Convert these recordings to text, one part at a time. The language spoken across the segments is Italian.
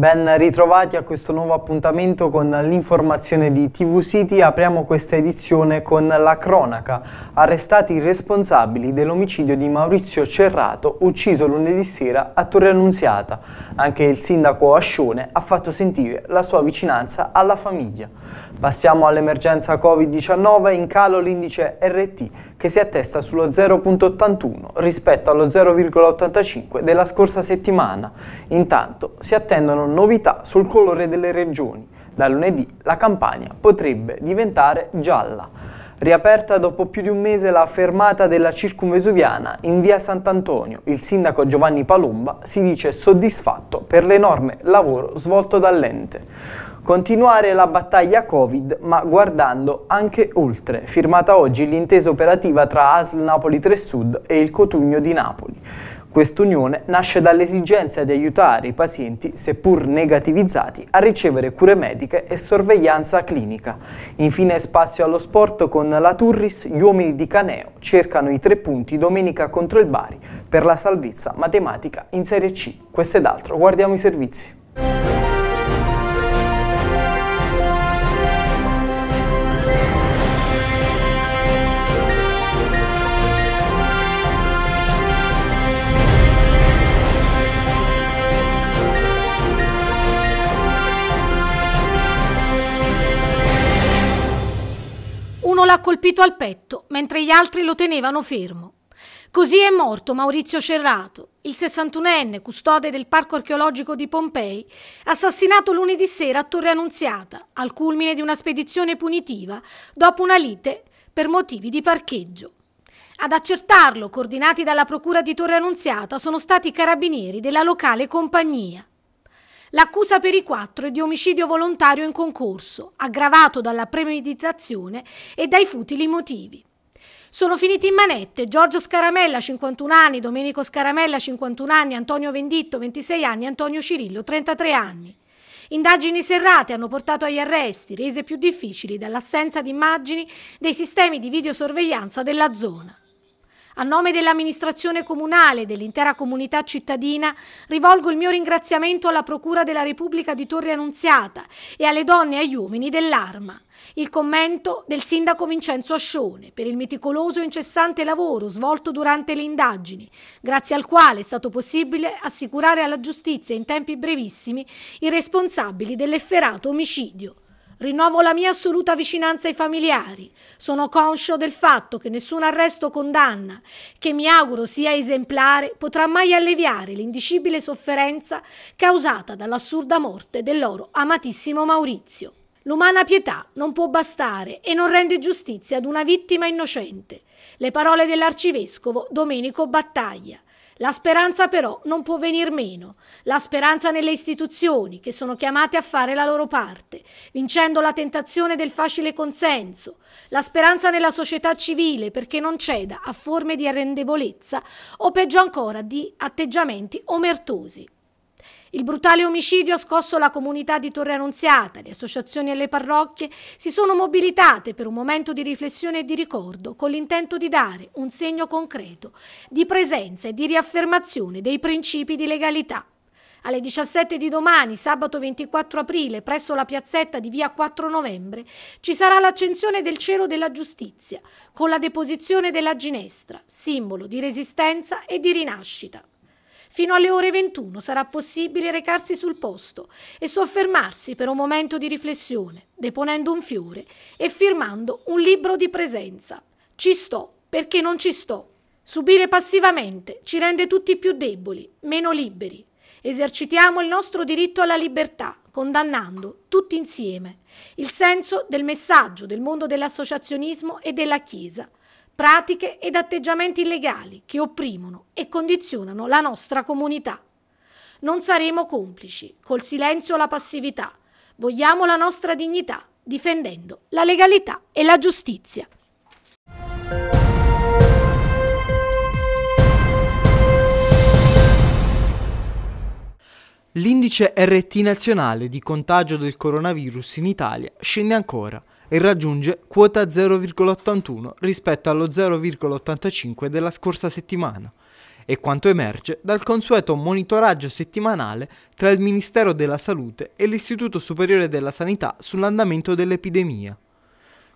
Ben ritrovati a questo nuovo appuntamento con l'informazione di TV City. Apriamo questa edizione con la cronaca. Arrestati i responsabili dell'omicidio di Maurizio Cerrato, ucciso lunedì sera a Torre Annunziata. Anche il sindaco Ascione ha fatto sentire la sua vicinanza alla famiglia. Passiamo all'emergenza Covid-19, in calo l'indice RT che si attesta sullo 0.81 rispetto allo 0.85 della scorsa settimana. Intanto si attendono novità sul colore delle regioni. Da lunedì la campagna potrebbe diventare gialla. Riaperta dopo più di un mese la fermata della circumvesuviana in via Sant'Antonio, il sindaco Giovanni Palumba si dice soddisfatto per l'enorme lavoro svolto dall'ente. Continuare la battaglia Covid ma guardando anche oltre, firmata oggi l'intesa operativa tra ASL Napoli 3 Sud e il Cotugno di Napoli. Quest'unione nasce dall'esigenza di aiutare i pazienti, seppur negativizzati, a ricevere cure mediche e sorveglianza clinica. Infine spazio allo sport con la Turris, gli uomini di Caneo cercano i tre punti domenica contro il Bari per la salvezza matematica in Serie C. Questo ed altro, guardiamo i servizi. colpito al petto, mentre gli altri lo tenevano fermo. Così è morto Maurizio Cerrato, il 61enne custode del Parco archeologico di Pompei, assassinato lunedì sera a Torre Annunziata, al culmine di una spedizione punitiva, dopo una lite per motivi di parcheggio. Ad accertarlo, coordinati dalla Procura di Torre Annunziata, sono stati i carabinieri della locale compagnia. L'accusa per i quattro è di omicidio volontario in concorso, aggravato dalla premeditazione e dai futili motivi. Sono finiti in manette Giorgio Scaramella, 51 anni, Domenico Scaramella, 51 anni, Antonio Venditto, 26 anni, Antonio Cirillo, 33 anni. Indagini serrate hanno portato agli arresti, rese più difficili dall'assenza di immagini dei sistemi di videosorveglianza della zona. A nome dell'amministrazione comunale e dell'intera comunità cittadina rivolgo il mio ringraziamento alla Procura della Repubblica di Torre Annunziata e alle donne e agli uomini dell'Arma. Il commento del sindaco Vincenzo Ascione per il meticoloso e incessante lavoro svolto durante le indagini, grazie al quale è stato possibile assicurare alla giustizia in tempi brevissimi i responsabili dell'efferato omicidio. Rinnovo la mia assoluta vicinanza ai familiari. Sono conscio del fatto che nessun arresto condanna, che mi auguro sia esemplare, potrà mai alleviare l'indicibile sofferenza causata dall'assurda morte del loro amatissimo Maurizio. L'umana pietà non può bastare e non rende giustizia ad una vittima innocente. Le parole dell'arcivescovo Domenico Battaglia, la speranza però non può venir meno, la speranza nelle istituzioni che sono chiamate a fare la loro parte, vincendo la tentazione del facile consenso, la speranza nella società civile perché non ceda a forme di arrendevolezza o peggio ancora di atteggiamenti omertosi. Il brutale omicidio ha scosso la comunità di Torre Annunziata, le associazioni e le parrocchie si sono mobilitate per un momento di riflessione e di ricordo con l'intento di dare un segno concreto di presenza e di riaffermazione dei principi di legalità. Alle 17 di domani, sabato 24 aprile, presso la piazzetta di via 4 novembre, ci sarà l'accensione del cielo della giustizia, con la deposizione della ginestra, simbolo di resistenza e di rinascita. Fino alle ore 21 sarà possibile recarsi sul posto e soffermarsi per un momento di riflessione, deponendo un fiore e firmando un libro di presenza. Ci sto perché non ci sto. Subire passivamente ci rende tutti più deboli, meno liberi. Esercitiamo il nostro diritto alla libertà, condannando tutti insieme il senso del messaggio del mondo dell'associazionismo e della Chiesa pratiche ed atteggiamenti illegali che opprimono e condizionano la nostra comunità. Non saremo complici col silenzio o la passività. Vogliamo la nostra dignità difendendo la legalità e la giustizia. L'indice RT nazionale di contagio del coronavirus in Italia scende ancora e raggiunge quota 0,81 rispetto allo 0,85 della scorsa settimana e quanto emerge dal consueto monitoraggio settimanale tra il Ministero della Salute e l'Istituto Superiore della Sanità sull'andamento dell'epidemia.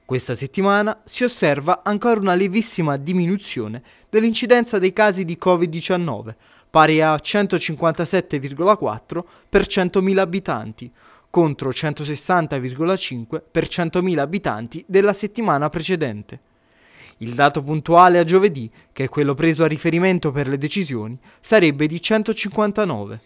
Questa settimana si osserva ancora una lievissima diminuzione dell'incidenza dei casi di Covid-19, pari a 157,4 per 100.000 abitanti, contro 160,5 per 100.000 abitanti della settimana precedente. Il dato puntuale a giovedì, che è quello preso a riferimento per le decisioni, sarebbe di 159.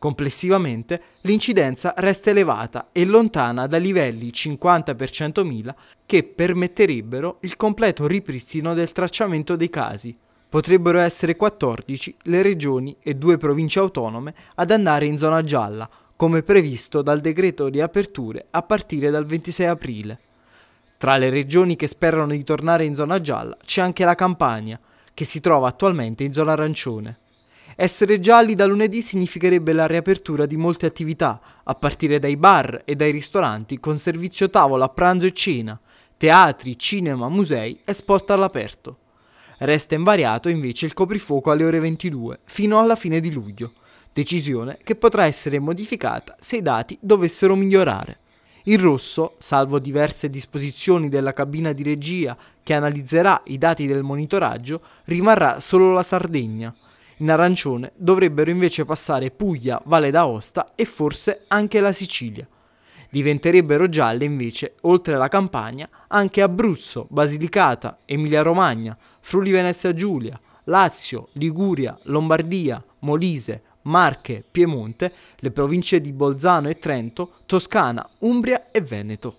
Complessivamente l'incidenza resta elevata e lontana da livelli 50 per 100.000 che permetterebbero il completo ripristino del tracciamento dei casi. Potrebbero essere 14 le regioni e due province autonome ad andare in zona gialla, come previsto dal decreto di aperture a partire dal 26 aprile. Tra le regioni che sperano di tornare in zona gialla c'è anche la Campania, che si trova attualmente in zona arancione. Essere gialli da lunedì significherebbe la riapertura di molte attività, a partire dai bar e dai ristoranti con servizio tavolo a pranzo e cena, teatri, cinema, musei e sport all'aperto. Resta invariato invece il coprifuoco alle ore 22, fino alla fine di luglio, decisione che potrà essere modificata se i dati dovessero migliorare. In rosso, salvo diverse disposizioni della cabina di regia che analizzerà i dati del monitoraggio, rimarrà solo la Sardegna. In arancione dovrebbero invece passare Puglia, Valle d'Aosta e forse anche la Sicilia. Diventerebbero gialle invece, oltre alla Campania, anche Abruzzo, Basilicata, Emilia-Romagna, Friuli-Venezia Giulia, Lazio, Liguria, Lombardia, Molise, Marche, Piemonte, le province di Bolzano e Trento, Toscana, Umbria e Veneto.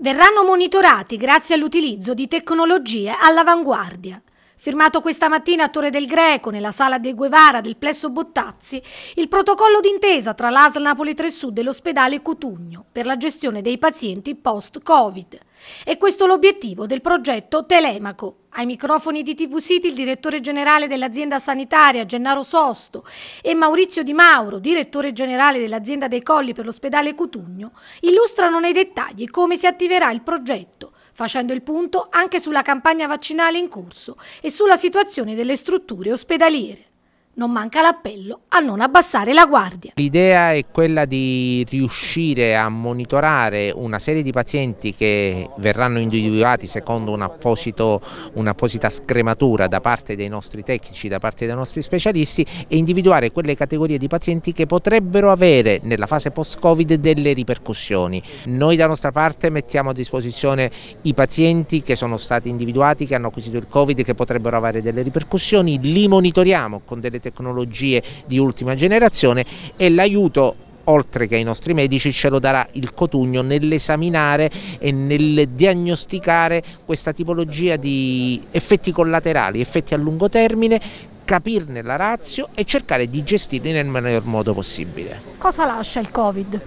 Verranno monitorati grazie all'utilizzo di tecnologie all'avanguardia. Firmato questa mattina a Torre del Greco, nella sala dei Guevara del Plesso Bottazzi, il protocollo d'intesa tra l'ASL Napoli 3 Sud e l'ospedale Cotugno per la gestione dei pazienti post-Covid. E questo l'obiettivo del progetto Telemaco. Ai microfoni di TV City il direttore generale dell'azienda sanitaria Gennaro Sosto e Maurizio Di Mauro, direttore generale dell'azienda dei Colli per l'ospedale Cutugno, illustrano nei dettagli come si attiverà il progetto facendo il punto anche sulla campagna vaccinale in corso e sulla situazione delle strutture ospedaliere non manca l'appello a non abbassare la guardia. L'idea è quella di riuscire a monitorare una serie di pazienti che verranno individuati secondo un'apposita un scrematura da parte dei nostri tecnici, da parte dei nostri specialisti e individuare quelle categorie di pazienti che potrebbero avere nella fase post-covid delle ripercussioni. Noi da nostra parte mettiamo a disposizione i pazienti che sono stati individuati, che hanno acquisito il covid, e che potrebbero avere delle ripercussioni, li monitoriamo con delle tecnologie tecnologie di ultima generazione e l'aiuto oltre che ai nostri medici, ce lo darà il Cotugno nell'esaminare e nel diagnosticare questa tipologia di effetti collaterali, effetti a lungo termine, capirne la razio e cercare di gestirli nel miglior modo possibile. Cosa lascia il Covid?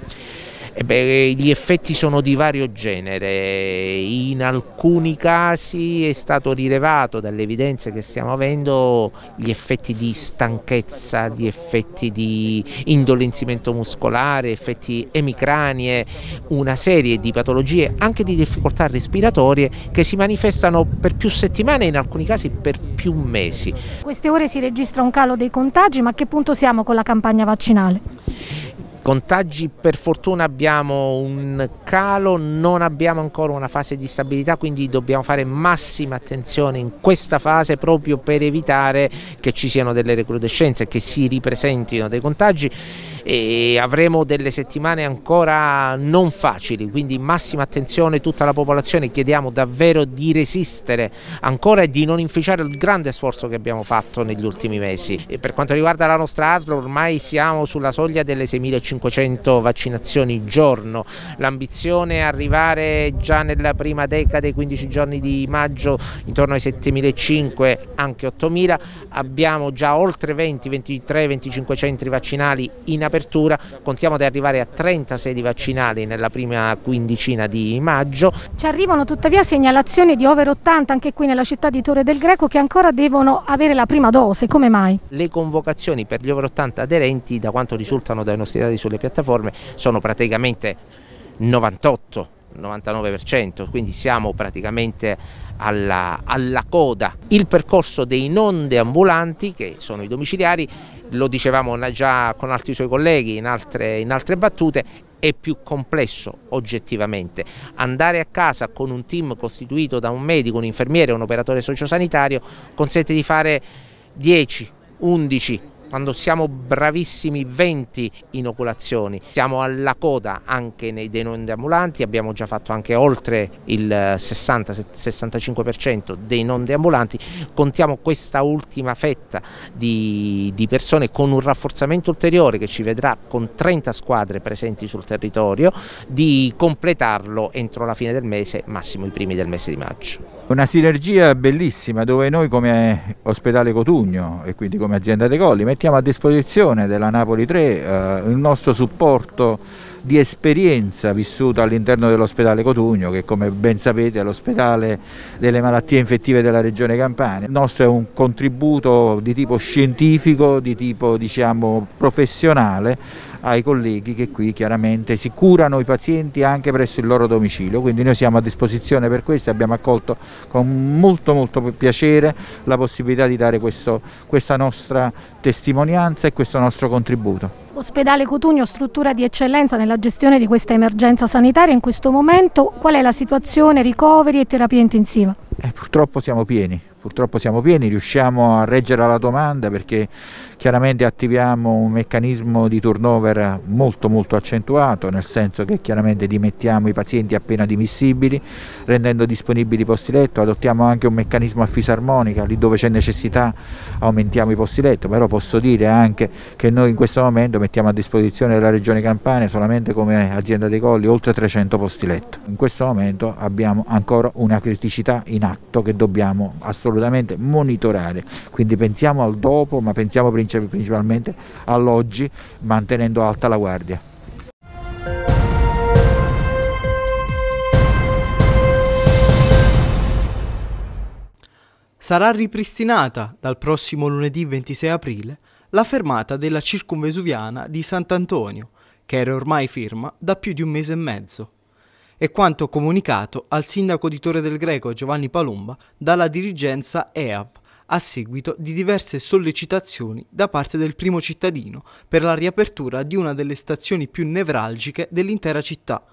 Eh beh, eh, gli effetti sono di vario genere, in alcuni casi è stato rilevato dalle evidenze che stiamo avendo gli effetti di stanchezza, gli effetti di indolenzimento muscolare, effetti emicranie, una serie di patologie anche di difficoltà respiratorie che si manifestano per più settimane e in alcuni casi per più mesi. In queste ore si registra un calo dei contagi, ma a che punto siamo con la campagna vaccinale? Contagi per fortuna abbiamo un calo, non abbiamo ancora una fase di stabilità, quindi dobbiamo fare massima attenzione in questa fase proprio per evitare che ci siano delle recrudescenze, che si ripresentino dei contagi e avremo delle settimane ancora non facili, quindi massima attenzione a tutta la popolazione, chiediamo davvero di resistere ancora e di non inficiare il grande sforzo che abbiamo fatto negli ultimi mesi. E per quanto riguarda la nostra ASL ormai siamo sulla soglia delle 6.500 vaccinazioni giorno, l'ambizione è arrivare già nella prima decade, 15 giorni di maggio, intorno ai 7.500, anche 8.000, abbiamo già oltre 20, 23, 25 centri vaccinali in apertura riapertura, contiamo di arrivare a 30 sedi vaccinali nella prima quindicina di maggio. Ci arrivano tuttavia segnalazioni di over 80 anche qui nella città di Torre del Greco che ancora devono avere la prima dose, come mai? Le convocazioni per gli over 80 aderenti da quanto risultano dai nostri dati sulle piattaforme sono praticamente 98 99%, quindi siamo praticamente alla, alla coda. Il percorso dei non deambulanti, che sono i domiciliari, lo dicevamo già con altri suoi colleghi in altre, in altre battute, è più complesso oggettivamente. Andare a casa con un team costituito da un medico, un infermiere, un operatore sociosanitario consente di fare 10, 11, quando siamo bravissimi 20 inoculazioni, siamo alla coda anche nei non ambulanti, abbiamo già fatto anche oltre il 60-65% eh, dei non deambulanti, contiamo questa ultima fetta di, di persone con un rafforzamento ulteriore che ci vedrà con 30 squadre presenti sul territorio di completarlo entro la fine del mese, massimo i primi del mese di maggio. Una sinergia bellissima dove noi come ospedale Cotugno e quindi come azienda De Colli mettiamo a disposizione della Napoli 3 eh, il nostro supporto di esperienza vissuta all'interno dell'ospedale Cotugno che come ben sapete è l'ospedale delle malattie infettive della regione Campania. Il nostro è un contributo di tipo scientifico, di tipo diciamo, professionale ai colleghi che qui chiaramente si curano i pazienti anche presso il loro domicilio, quindi noi siamo a disposizione per questo, e abbiamo accolto con molto molto piacere la possibilità di dare questo, questa nostra testimonianza e questo nostro contributo. Ospedale Cotugno, struttura di eccellenza nella gestione di questa emergenza sanitaria in questo momento, qual è la situazione, ricoveri e terapia intensiva? Eh, purtroppo siamo pieni, purtroppo siamo pieni, riusciamo a reggere alla domanda perché Chiaramente attiviamo un meccanismo di turnover molto molto accentuato, nel senso che chiaramente dimettiamo i pazienti appena dimissibili, rendendo disponibili i posti letto, adottiamo anche un meccanismo a fisarmonica, lì dove c'è necessità aumentiamo i posti letto, però posso dire anche che noi in questo momento mettiamo a disposizione della Regione Campania solamente come azienda dei colli oltre 300 posti letto. In questo momento abbiamo ancora una criticità in atto che dobbiamo assolutamente monitorare, quindi pensiamo al dopo ma pensiamo principalmente provincia principalmente alloggi mantenendo alta la guardia. Sarà ripristinata dal prossimo lunedì 26 aprile la fermata della circumvesuviana di Sant'Antonio, che era ormai ferma da più di un mese e mezzo. E quanto comunicato al sindaco di Torre del Greco Giovanni Palumba dalla dirigenza EAP a seguito di diverse sollecitazioni da parte del primo cittadino per la riapertura di una delle stazioni più nevralgiche dell'intera città,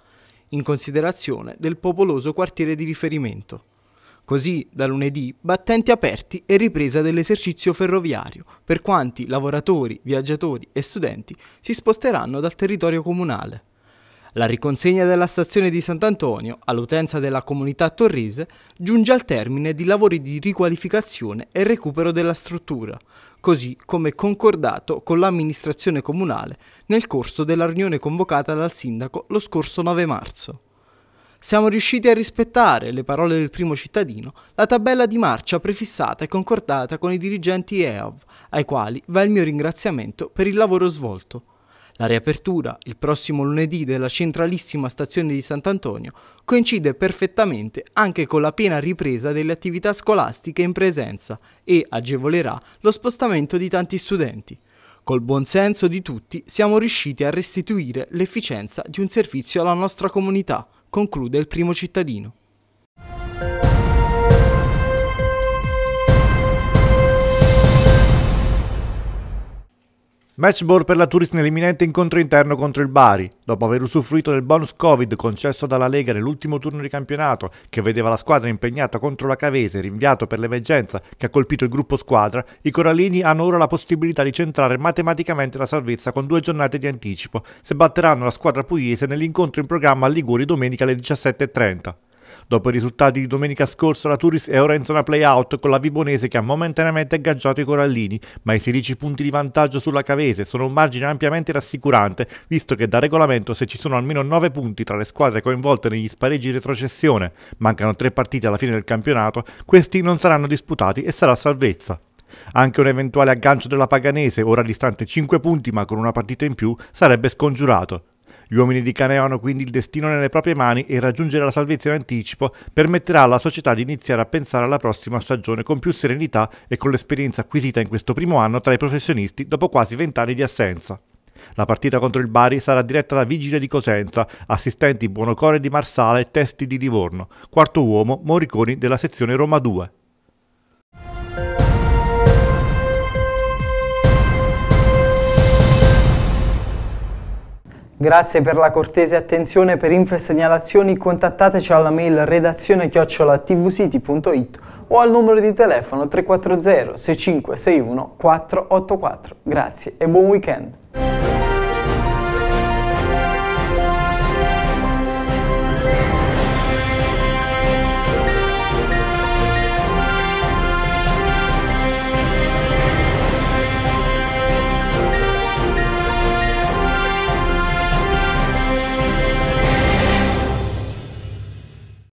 in considerazione del popoloso quartiere di riferimento. Così, da lunedì, battenti aperti e ripresa dell'esercizio ferroviario per quanti lavoratori, viaggiatori e studenti si sposteranno dal territorio comunale. La riconsegna della stazione di Sant'Antonio all'utenza della comunità torrise giunge al termine di lavori di riqualificazione e recupero della struttura, così come concordato con l'amministrazione comunale nel corso della riunione convocata dal sindaco lo scorso 9 marzo. Siamo riusciti a rispettare, le parole del primo cittadino, la tabella di marcia prefissata e concordata con i dirigenti EAV, ai quali va il mio ringraziamento per il lavoro svolto. La riapertura, il prossimo lunedì, della centralissima stazione di Sant'Antonio coincide perfettamente anche con la piena ripresa delle attività scolastiche in presenza e agevolerà lo spostamento di tanti studenti. Col buon senso di tutti siamo riusciti a restituire l'efficienza di un servizio alla nostra comunità, conclude il primo cittadino. Matchball per la Turis nell'imminente incontro interno contro il Bari. Dopo aver usufruito del bonus Covid concesso dalla Lega nell'ultimo turno di campionato, che vedeva la squadra impegnata contro la Cavese, rinviato per l'emergenza che ha colpito il gruppo squadra, i Corallini hanno ora la possibilità di centrare matematicamente la salvezza con due giornate di anticipo, se batteranno la squadra pugliese nell'incontro in programma a Liguri domenica alle 17.30. Dopo i risultati di domenica scorsa, la Turis è ora in zona play-out con la Vibonese che ha momentaneamente agganciato i Corallini, ma i 16 punti di vantaggio sulla Cavese sono un margine ampiamente rassicurante, visto che da regolamento se ci sono almeno 9 punti tra le squadre coinvolte negli spareggi di retrocessione, mancano 3 partite alla fine del campionato, questi non saranno disputati e sarà salvezza. Anche un eventuale aggancio della Paganese, ora distante 5 punti ma con una partita in più, sarebbe scongiurato. Gli uomini di Cane hanno quindi il destino nelle proprie mani e raggiungere la salvezza in anticipo permetterà alla società di iniziare a pensare alla prossima stagione con più serenità e con l'esperienza acquisita in questo primo anno tra i professionisti dopo quasi vent'anni di assenza. La partita contro il Bari sarà diretta da Vigile di Cosenza, assistenti Buonocore di Marsala e Testi di Livorno, quarto uomo Moriconi della sezione Roma 2. Grazie per la cortese attenzione. Per info e segnalazioni contattateci alla mail redazione tvcity.it o al numero di telefono 340 6561 484. Grazie e buon weekend.